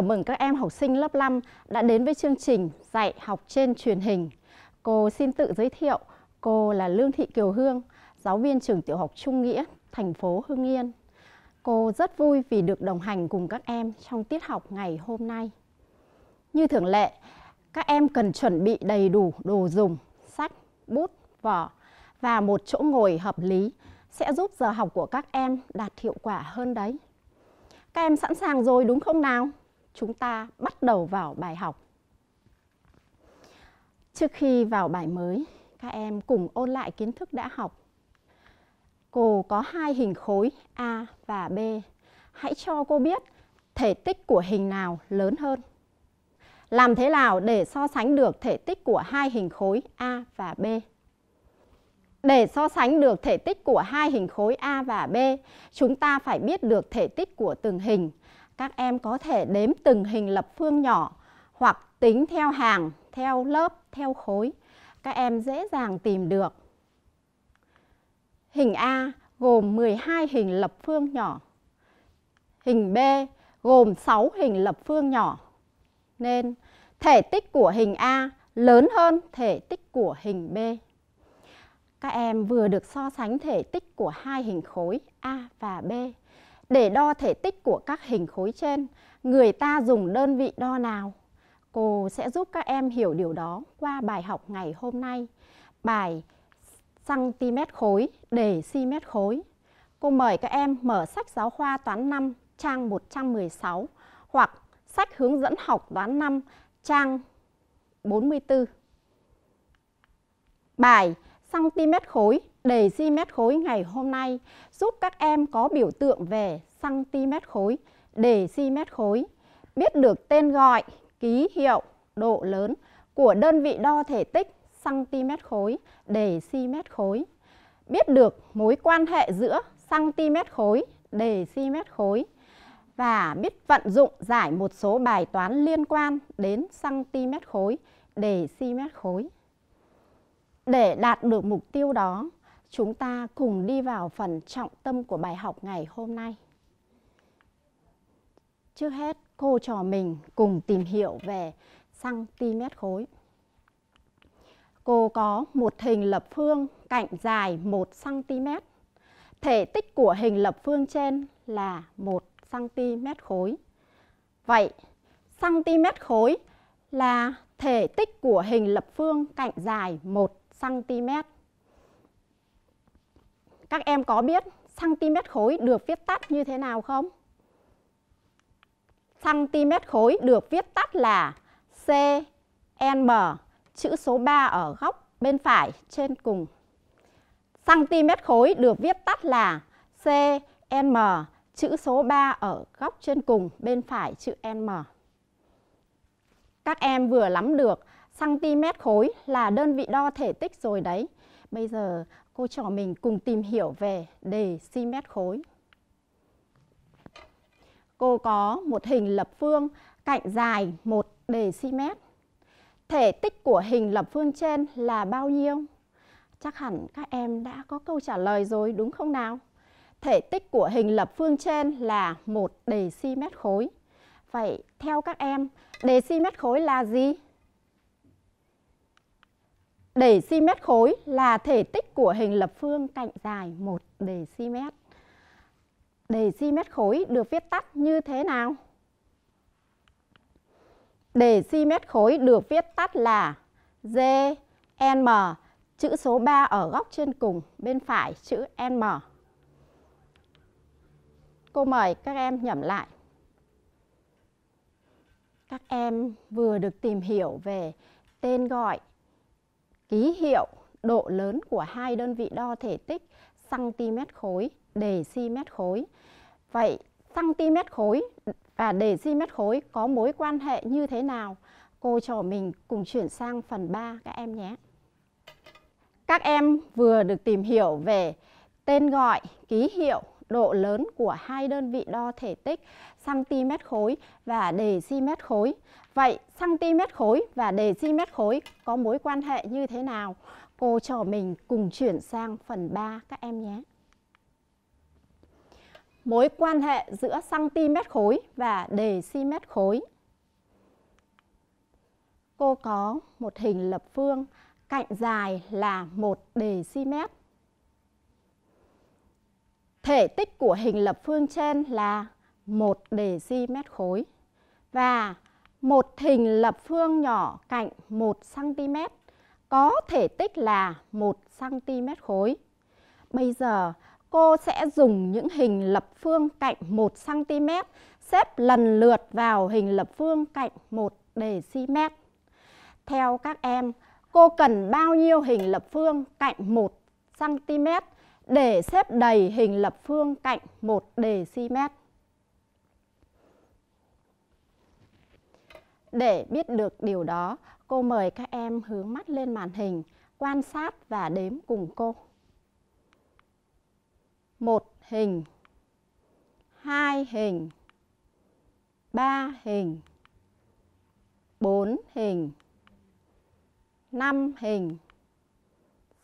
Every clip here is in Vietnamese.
Chào mừng các em học sinh lớp 5 đã đến với chương trình dạy học trên truyền hình. Cô xin tự giới thiệu, cô là Lương Thị Kiều Hương, giáo viên trường tiểu học Trung Nghĩa, thành phố Hưng Yên. Cô rất vui vì được đồng hành cùng các em trong tiết học ngày hôm nay. Như thường lệ, các em cần chuẩn bị đầy đủ đồ dùng, sách, bút, vở và một chỗ ngồi hợp lý sẽ giúp giờ học của các em đạt hiệu quả hơn đấy. Các em sẵn sàng rồi đúng không nào? chúng ta bắt đầu vào bài học. Trước khi vào bài mới, các em cùng ôn lại kiến thức đã học. Cô có hai hình khối A và B. Hãy cho cô biết thể tích của hình nào lớn hơn. Làm thế nào để so sánh được thể tích của hai hình khối A và B? Để so sánh được thể tích của hai hình khối A và B, chúng ta phải biết được thể tích của từng hình các em có thể đếm từng hình lập phương nhỏ hoặc tính theo hàng, theo lớp, theo khối. Các em dễ dàng tìm được. Hình A gồm 12 hình lập phương nhỏ. Hình B gồm 6 hình lập phương nhỏ. Nên thể tích của hình A lớn hơn thể tích của hình B. Các em vừa được so sánh thể tích của hai hình khối A và B. Để đo thể tích của các hình khối trên, người ta dùng đơn vị đo nào? Cô sẽ giúp các em hiểu điều đó qua bài học ngày hôm nay. Bài cm khối, để cm khối. Cô mời các em mở sách giáo khoa toán 5 trang 116 hoặc sách hướng dẫn học toán 5 trang 44. Bài cm khối, Đề xi mét khối ngày hôm nay giúp các em có biểu tượng về cm khối, đề xi mét khối, biết được tên gọi, ký hiệu, độ lớn của đơn vị đo thể tích cm khối, đề xi mét khối, biết được mối quan hệ giữa cm khối, đề xi mét khối và biết vận dụng giải một số bài toán liên quan đến cm khối, đề xi mét khối. Để đạt được mục tiêu đó, chúng ta cùng đi vào phần trọng tâm của bài học ngày hôm nay. Trước hết, cô trò mình cùng tìm hiểu về cm khối. Cô có một hình lập phương cạnh dài 1cm. Thể tích của hình lập phương trên là 1cm khối. Vậy, cm khối là thể tích của hình lập phương cạnh dài 1cm. Các em có biết cm khối được viết tắt như thế nào không? Cm khối được viết tắt là cm, chữ số 3 ở góc bên phải trên cùng. Cm khối được viết tắt là cm, chữ số 3 ở góc trên cùng bên phải chữ m. Các em vừa lắm được cm khối là đơn vị đo thể tích rồi đấy. Bây giờ cô trò mình cùng tìm hiểu về đề xi mét khối. Cô có một hình lập phương cạnh dài một đề xi mét. Thể tích của hình lập phương trên là bao nhiêu? Chắc hẳn các em đã có câu trả lời rồi đúng không nào? Thể tích của hình lập phương trên là một đề xi mét khối. Vậy theo các em, đề xi mét khối là gì? Đẩy cm khối là thể tích của hình lập phương cạnh dài 1 đề cm. Đề cm khối được viết tắt như thế nào? Đề cm khối được viết tắt là GM, chữ số 3 ở góc trên cùng, bên phải chữ M. Cô mời các em nhẩm lại. Các em vừa được tìm hiểu về tên gọi ký hiệu độ lớn của hai đơn vị đo thể tích cm khối, đề si mét khối. Vậy cm khối và đề si mét khối có mối quan hệ như thế nào? Cô trò mình cùng chuyển sang phần 3 các em nhé. Các em vừa được tìm hiểu về tên gọi, ký hiệu, độ lớn của hai đơn vị đo thể tích cm khối và đề si mét khối. Vậy cm khối và đề dm khối có mối quan hệ như thế nào? Cô trò mình cùng chuyển sang phần 3 các em nhé. Mối quan hệ giữa cm khối và đề dm khối. Cô có một hình lập phương, cạnh dài là 1 dm. Thể tích của hình lập phương trên là 1 dm khối và một hình lập phương nhỏ cạnh 1 cm có thể tích là 1 cm khối. Bây giờ cô sẽ dùng những hình lập phương cạnh 1 cm xếp lần lượt vào hình lập phương cạnh 1 dm. Theo các em, cô cần bao nhiêu hình lập phương cạnh 1 cm để xếp đầy hình lập phương cạnh 1 dm? Để biết được điều đó, cô mời các em hướng mắt lên màn hình, quan sát và đếm cùng cô. Một hình, hai hình, ba hình, bốn hình, năm hình,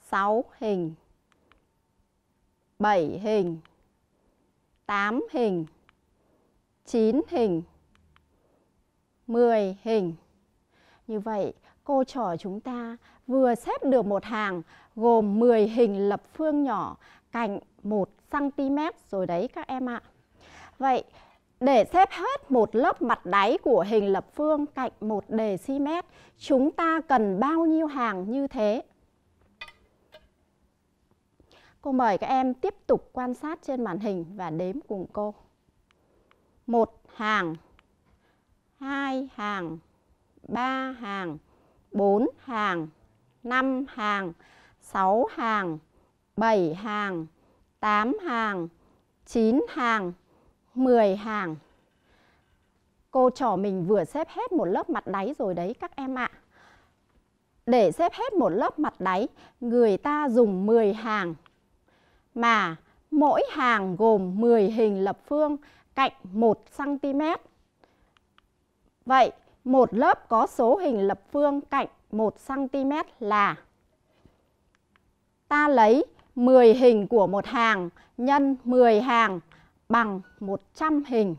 sáu hình, bảy hình, tám hình, chín hình, 10 hình. Như vậy, cô trò chúng ta vừa xếp được một hàng gồm 10 hình lập phương nhỏ cạnh 1 cm rồi đấy các em ạ. Vậy để xếp hết một lớp mặt đáy của hình lập phương cạnh 1 dm, chúng ta cần bao nhiêu hàng như thế? Cô mời các em tiếp tục quan sát trên màn hình và đếm cùng cô. Một hàng 2 hàng, 3 hàng, 4 hàng, 5 hàng, 6 hàng, 7 hàng, 8 hàng, 9 hàng, 10 hàng. Cô trò mình vừa xếp hết một lớp mặt đáy rồi đấy các em ạ. À. Để xếp hết một lớp mặt đáy, người ta dùng 10 hàng. Mà mỗi hàng gồm 10 hình lập phương cạnh 1 cm. Vậy, một lớp có số hình lập phương cạnh 1cm là ta lấy 10 hình của một hàng nhân 10 hàng bằng 100 hình.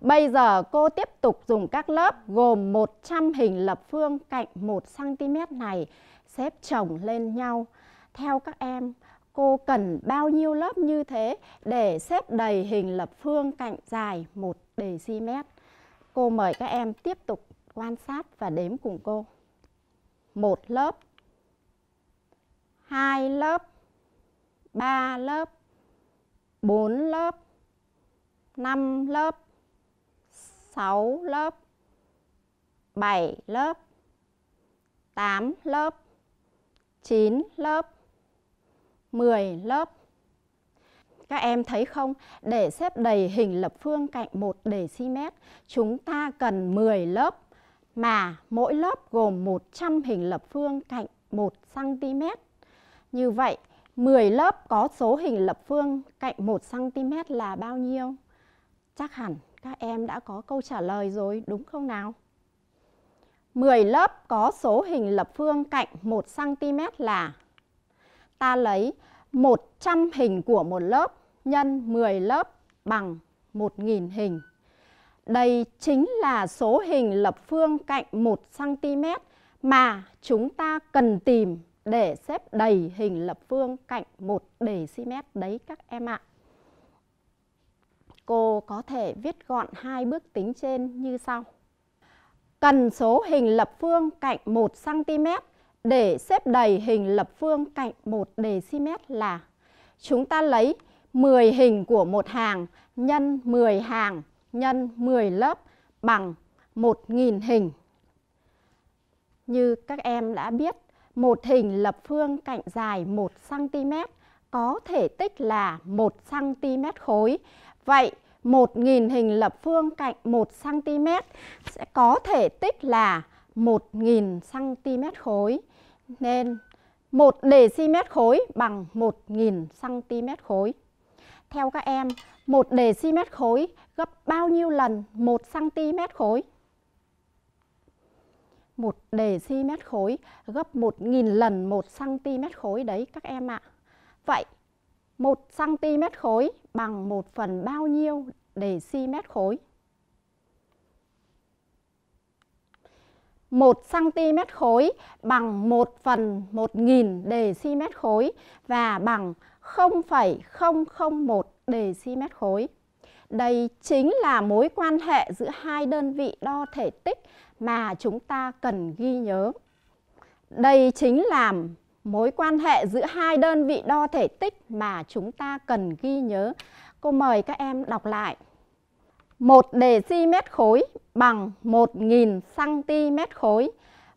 Bây giờ cô tiếp tục dùng các lớp gồm 100 hình lập phương cạnh 1cm này xếp chồng lên nhau. Theo các em, cô cần bao nhiêu lớp như thế để xếp đầy hình lập phương cạnh dài 1 dm. Cô mời các em tiếp tục quan sát và đếm cùng cô. Một lớp, hai lớp, ba lớp, bốn lớp, năm lớp, sáu lớp, bảy lớp, tám lớp, chín lớp, mười lớp. Các em thấy không, để xếp đầy hình lập phương cạnh 1 dm, chúng ta cần 10 lớp mà mỗi lớp gồm 100 hình lập phương cạnh 1 cm. Như vậy, 10 lớp có số hình lập phương cạnh 1 cm là bao nhiêu? Chắc hẳn các em đã có câu trả lời rồi, đúng không nào? 10 lớp có số hình lập phương cạnh 1 cm là ta lấy 100 hình của một lớp nhân 10 lớp bằng 1.000 hình. Đây chính là số hình lập phương cạnh 1cm mà chúng ta cần tìm để xếp đầy hình lập phương cạnh 1 dm đấy các em ạ. Cô có thể viết gọn hai bước tính trên như sau. Cần số hình lập phương cạnh 1 cm để xếp đầy hình lập phương cạnh một dm là chúng ta lấy 10 hình của một hàng nhân 10 hàng nhân 10 lớp bằng 1.000 hình. Như các em đã biết, một hình lập phương cạnh dài 1cm có thể tích là 1cm khối. Vậy 1.000 hình lập phương cạnh 1cm sẽ có thể tích là 1.000 cm khối nên 1 dm khối bằng 1.000 cm khối. Theo các em, 1 dm khối gấp bao nhiêu lần 1 cm khối? 1 dm khối gấp 1.000 lần 1 cm khối đấy các em ạ. À. Vậy 1 cm khối bằng 1 phần bao nhiêu dm khối? 1 cm khối bằng 1 phần 1.000 dm khối và bằng 0,001 dm khối. Đây chính là mối quan hệ giữa hai đơn vị đo thể tích mà chúng ta cần ghi nhớ. Đây chính là mối quan hệ giữa hai đơn vị đo thể tích mà chúng ta cần ghi nhớ. Cô mời các em đọc lại. 1 đề si mét khối bằng 1.000 cm khối.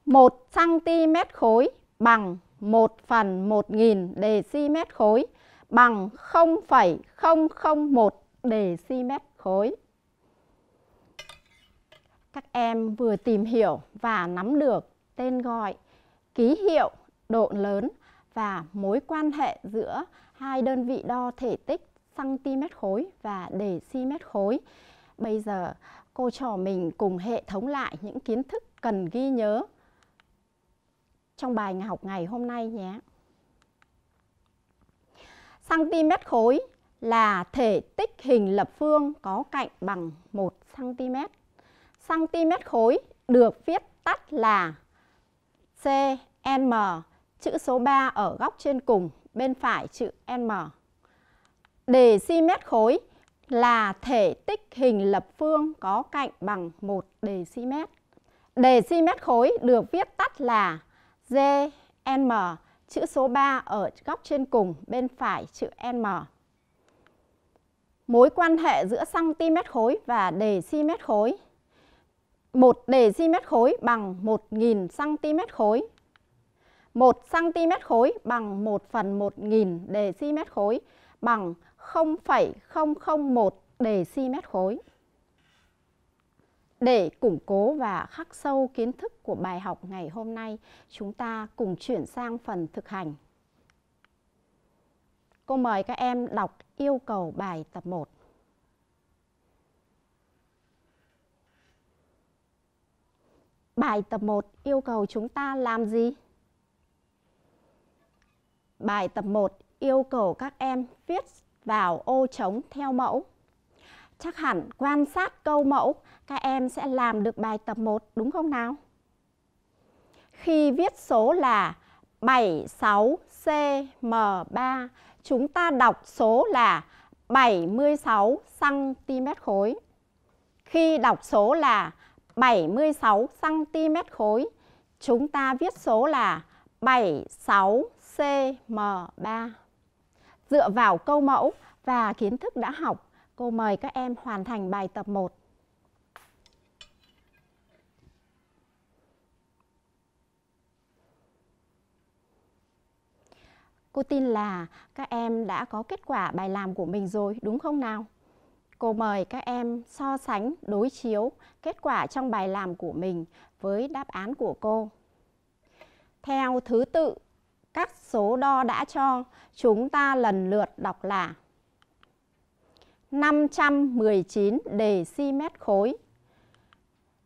1 cm khối bằng 1 phần 1.000 đề si mét khối bằng 0,001 đề si mét khối. Các em vừa tìm hiểu và nắm được tên gọi, ký hiệu, độ lớn và mối quan hệ giữa hai đơn vị đo thể tích cm khối và đề si mét khối. Bây giờ cô trò mình cùng hệ thống lại những kiến thức cần ghi nhớ trong bài học ngày hôm nay nhé. cm khối là thể tích hình lập phương có cạnh bằng 1 cm. cm khối được viết tắt là CM, chữ số 3 ở góc trên cùng, bên phải chữ M. Đề cm khối là thể tích hình lập phương có cạnh bằng 1 dm. Dm khối được viết tắt là GM, chữ số 3 ở góc trên cùng bên phải chữ M. Mối quan hệ giữa cm khối và dm khối. 1 dm khối bằng 1.000 cm khối. 1 cm khối bằng 1 phần 1.000 dm khối bằng 0,001 deci mét khối. Để củng cố và khắc sâu kiến thức của bài học ngày hôm nay, chúng ta cùng chuyển sang phần thực hành. Cô mời các em đọc yêu cầu bài tập 1. Bài tập 1 yêu cầu chúng ta làm gì? Bài tập 1 yêu cầu các em viết vào ô trống theo mẫu. Chắc hẳn quan sát câu mẫu, các em sẽ làm được bài tập 1 đúng không nào? Khi viết số là 76cm3, chúng ta đọc số là 76 cm khối. Khi đọc số là 76 cm khối, chúng ta viết số là 76 cm3 dựa vào câu mẫu và kiến thức đã học. Cô mời các em hoàn thành bài tập 1. Cô tin là các em đã có kết quả bài làm của mình rồi, đúng không nào? Cô mời các em so sánh, đối chiếu kết quả trong bài làm của mình với đáp án của cô. Theo thứ tự các số đo đã cho chúng ta lần lượt đọc là 519 mét khối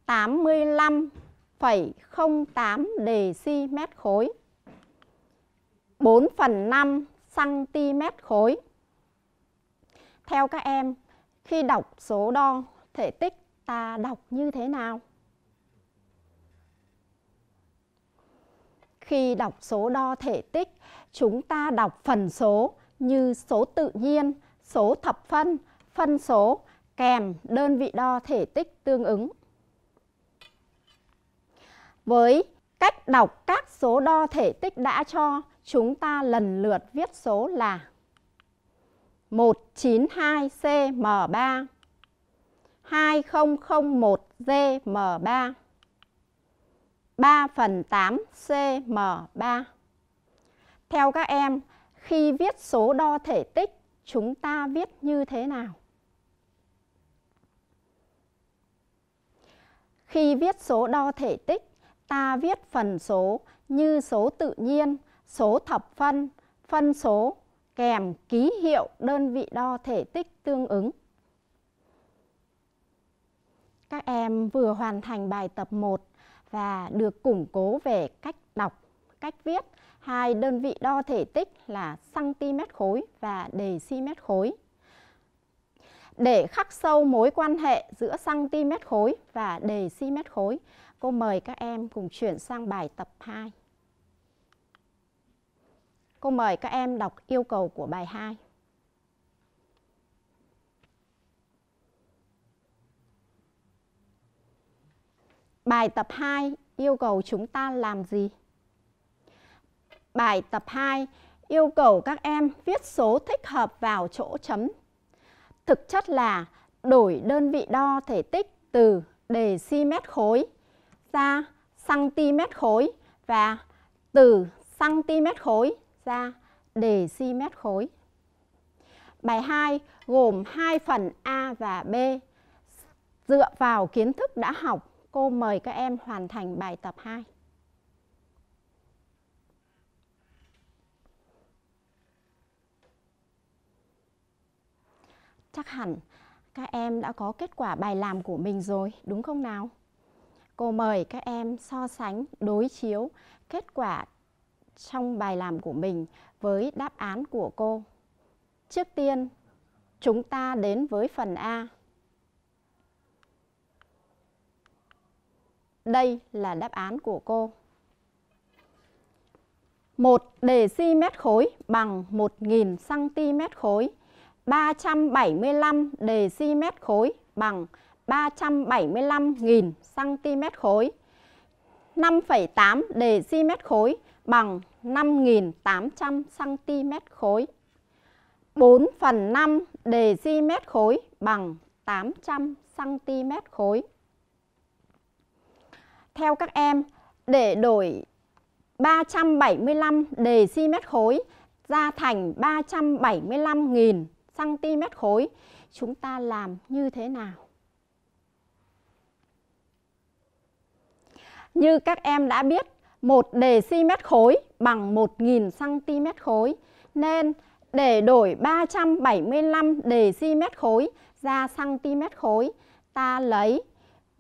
85,08 mét khối 4 phần 5 cm khối Theo các em, khi đọc số đo thể tích ta đọc như thế nào? khi đọc số đo thể tích, chúng ta đọc phần số như số tự nhiên, số thập phân, phân số kèm đơn vị đo thể tích tương ứng. Với cách đọc các số đo thể tích đã cho, chúng ta lần lượt viết số là 192CM3 2001GM3 3 phần 8 CM3. Theo các em, khi viết số đo thể tích, chúng ta viết như thế nào? Khi viết số đo thể tích, ta viết phần số như số tự nhiên, số thập phân, phân số kèm ký hiệu đơn vị đo thể tích tương ứng. Các em vừa hoàn thành bài tập 1 và được củng cố về cách đọc, cách viết. Hai đơn vị đo thể tích là cm khối và dm khối. Để khắc sâu mối quan hệ giữa cm khối và dm khối, cô mời các em cùng chuyển sang bài tập 2. Cô mời các em đọc yêu cầu của bài 2. Bài tập 2 yêu cầu chúng ta làm gì? Bài tập 2 yêu cầu các em viết số thích hợp vào chỗ chấm. Thực chất là đổi đơn vị đo thể tích từ đề mét khối ra cm khối và từ cm khối ra đề mét khối. Bài 2 gồm hai phần A và B. Dựa vào kiến thức đã học, Cô mời các em hoàn thành bài tập 2. Chắc hẳn các em đã có kết quả bài làm của mình rồi, đúng không nào? Cô mời các em so sánh, đối chiếu kết quả trong bài làm của mình với đáp án của cô. Trước tiên, chúng ta đến với phần A. Đây là đáp án của cô. Một deci mét khối bằng 1.000 cm khối. 375 deci mét khối bằng 375.000 cm khối. 5,8 deci mét khối bằng 5.800 cm khối. 4 phần 5 deci mét khối bằng 800 cm khối theo các em để đổi 375 đề si khối ra thành 375.000 cm khối. Chúng ta làm như thế nào? Như các em đã biết, một đề si khối bằng 1.000 cm khối. Nên để đổi 375 đề si khối ra cm khối, ta lấy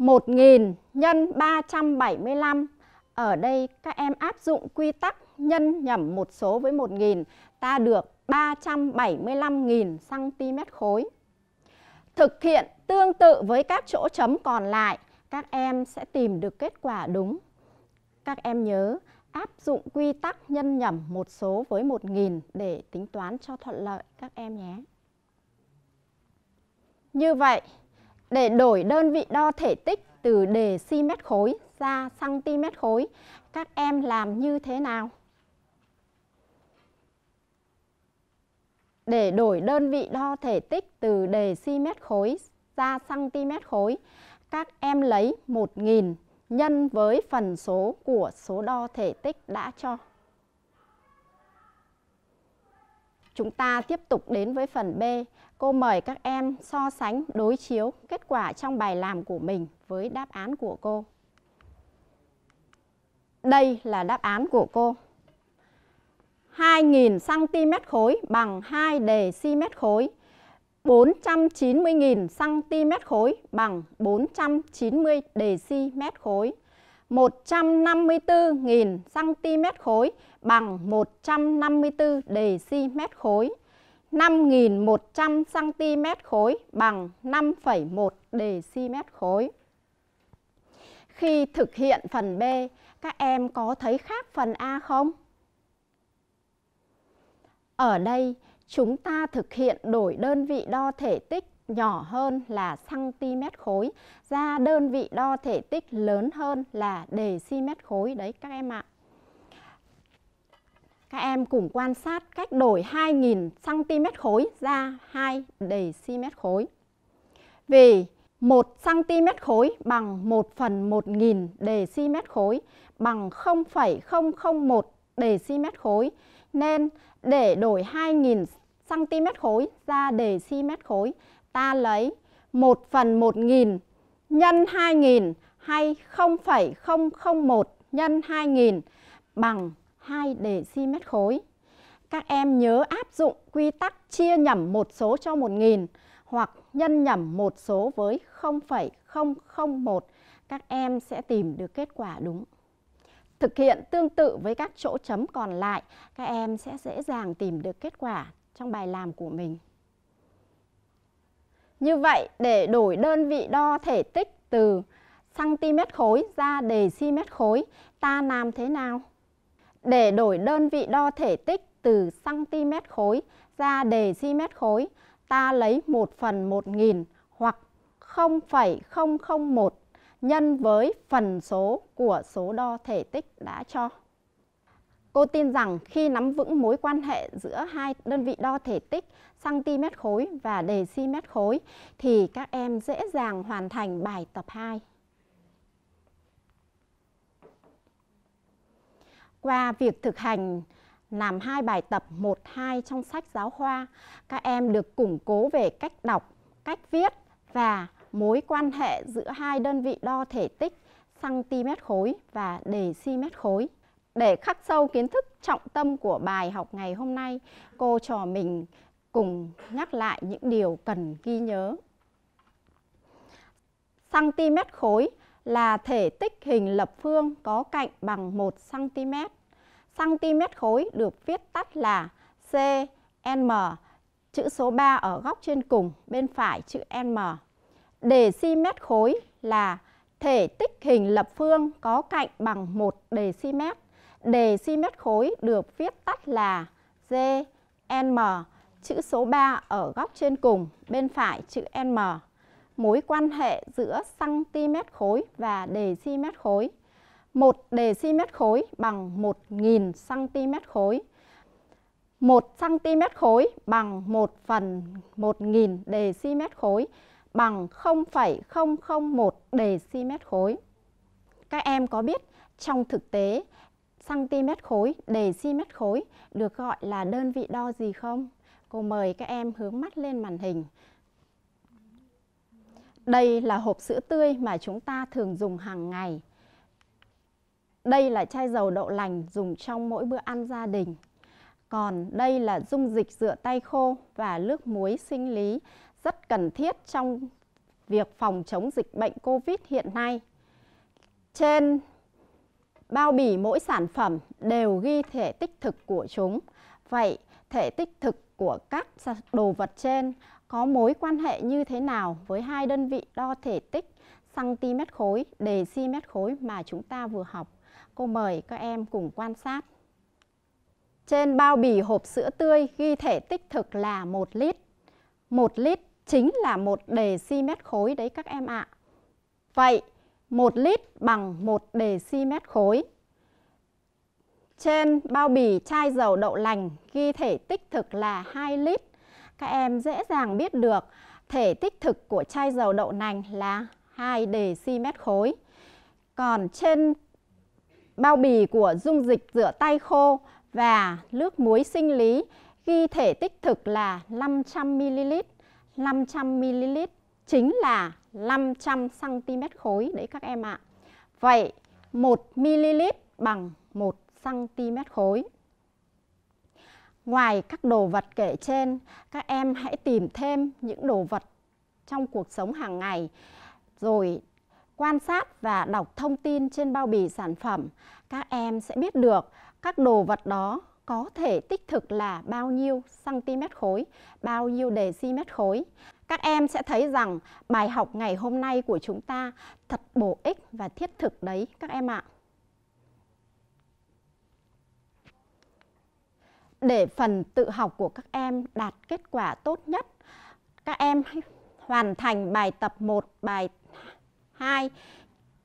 1.000 nhân 375. Ở đây các em áp dụng quy tắc nhân nhầm một số với 1.000, ta được 375.000 cm khối. Thực hiện tương tự với các chỗ chấm còn lại, các em sẽ tìm được kết quả đúng. Các em nhớ áp dụng quy tắc nhân nhầm một số với 1.000 để tính toán cho thuận lợi các em nhé. Như vậy, để đổi đơn vị đo thể tích từ đề si mét khối ra cm khối. Các em làm như thế nào? Để đổi đơn vị đo thể tích từ đề si mét khối ra cm khối, các em lấy 1.000 nhân với phần số của số đo thể tích đã cho. Chúng ta tiếp tục đến với phần B. Cô mời các em so sánh đối chiếu kết quả trong bài làm của mình với đáp án của cô. Đây là đáp án của cô. 2.000 cm khối bằng 2 đề xi mét khối. 490.000 cm khối bằng 490 mét khối. 154.000 cm khối bằng 154 deci mét khối. 5.100 cm khối bằng 5,1 deci mét khối. Khi thực hiện phần B, các em có thấy khác phần A không? Ở đây, chúng ta thực hiện đổi đơn vị đo thể tích nhỏ hơn là cm khối ra đơn vị đo thể tích lớn hơn là đề dm khối đấy các em ạ. Các em cùng quan sát cách đổi 2.000 cm khối ra 2 dm khối. Vì 1 cm khối bằng 1 phần 1.000 dm khối bằng 0,001 dm khối nên để đổi 2.000 cm khối ra đề dm khối ta lấy 1 phần 1 nghìn nhân 2 nghìn hay 0,001 nhân 2 nghìn bằng 2 dm khối. Các em nhớ áp dụng quy tắc chia nhầm một số cho 1 nghìn hoặc nhân nhầm một số với 0,001. Các em sẽ tìm được kết quả đúng. Thực hiện tương tự với các chỗ chấm còn lại, các em sẽ dễ dàng tìm được kết quả trong bài làm của mình. Như vậy, để đổi đơn vị đo thể tích từ cm khối ra đề dm khối, ta làm thế nào? Để đổi đơn vị đo thể tích từ cm khối ra đề dm khối, ta lấy 1 phần 1 nghìn hoặc 0,001 nhân với phần số của số đo thể tích đã cho. Cô tin rằng khi nắm vững mối quan hệ giữa hai đơn vị đo thể tích cm khối và đề si mét khối thì các em dễ dàng hoàn thành bài tập 2. Qua việc thực hành làm hai bài tập 1 2 trong sách giáo khoa, các em được củng cố về cách đọc, cách viết và mối quan hệ giữa hai đơn vị đo thể tích cm khối và đề dm khối để khắc sâu kiến thức trọng tâm của bài học ngày hôm nay, cô trò mình cùng nhắc lại những điều cần ghi nhớ. cm khối là thể tích hình lập phương có cạnh bằng 1 cm. cm khối được viết tắt là cm, chữ số 3 ở góc trên cùng, bên phải chữ m. Đề cm khối là thể tích hình lập phương có cạnh bằng 1 dm. Đề xi mét khối được viết tắt là GN chữ số 3 ở góc trên cùng, bên phải chữ N. Mối quan hệ giữa cm khối và đề xi mét khối. một đề xi mét khối bằng 1.000 cm khối. 1 cm khối bằng 1 phần 1.000 đề xi mét khối bằng 0,001 đề xi mét khối. Các em có biết trong thực tế cm khối, đề si mét khối được gọi là đơn vị đo gì không? Cô mời các em hướng mắt lên màn hình. Đây là hộp sữa tươi mà chúng ta thường dùng hàng ngày. Đây là chai dầu đậu lành dùng trong mỗi bữa ăn gia đình. Còn đây là dung dịch rửa tay khô và nước muối sinh lý rất cần thiết trong việc phòng chống dịch bệnh COVID hiện nay. Trên Bao bì mỗi sản phẩm đều ghi thể tích thực của chúng. Vậy thể tích thực của các đồ vật trên có mối quan hệ như thế nào với hai đơn vị đo thể tích cm khối, deci mét khối mà chúng ta vừa học? Cô mời các em cùng quan sát. Trên bao bì hộp sữa tươi ghi thể tích thực là 1 lít. 1 lít chính là 1 deci mét khối đấy các em ạ. À. Vậy 1 lít bằng 1 deci mét khối. Trên bao bì chai dầu đậu lành ghi thể tích thực là 2 lít. Các em dễ dàng biết được thể tích thực của chai dầu đậu nành là 2 deci mét khối. Còn trên bao bì của dung dịch rửa tay khô và nước muối sinh lý ghi thể tích thực là 500ml. 500ml chính là 500 cm khối đấy các em ạ. À. Vậy 1 ml bằng 1 cm khối. Ngoài các đồ vật kể trên, các em hãy tìm thêm những đồ vật trong cuộc sống hàng ngày rồi quan sát và đọc thông tin trên bao bì sản phẩm, các em sẽ biết được các đồ vật đó có thể tích thực là bao nhiêu cm khối, bao nhiêu đề dm khối các em sẽ thấy rằng bài học ngày hôm nay của chúng ta thật bổ ích và thiết thực đấy các em ạ. Để phần tự học của các em đạt kết quả tốt nhất, các em hoàn thành bài tập 1, bài 2,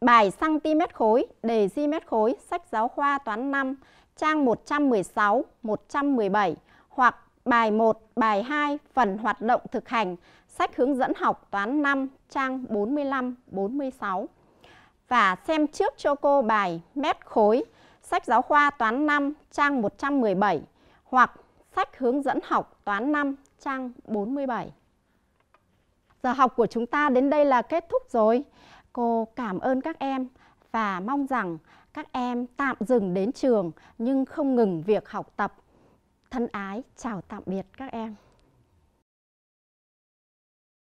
bài cm khối, đề di mét khối, sách giáo khoa toán 5, trang 116, 117 hoặc bài 1, bài 2, phần hoạt động thực hành sách hướng dẫn học toán 5 trang 45-46 và xem trước cho cô bài mét khối sách giáo khoa toán 5 trang 117 hoặc sách hướng dẫn học toán 5 trang 47. Giờ học của chúng ta đến đây là kết thúc rồi. Cô cảm ơn các em và mong rằng các em tạm dừng đến trường nhưng không ngừng việc học tập. Thân ái chào tạm biệt các em.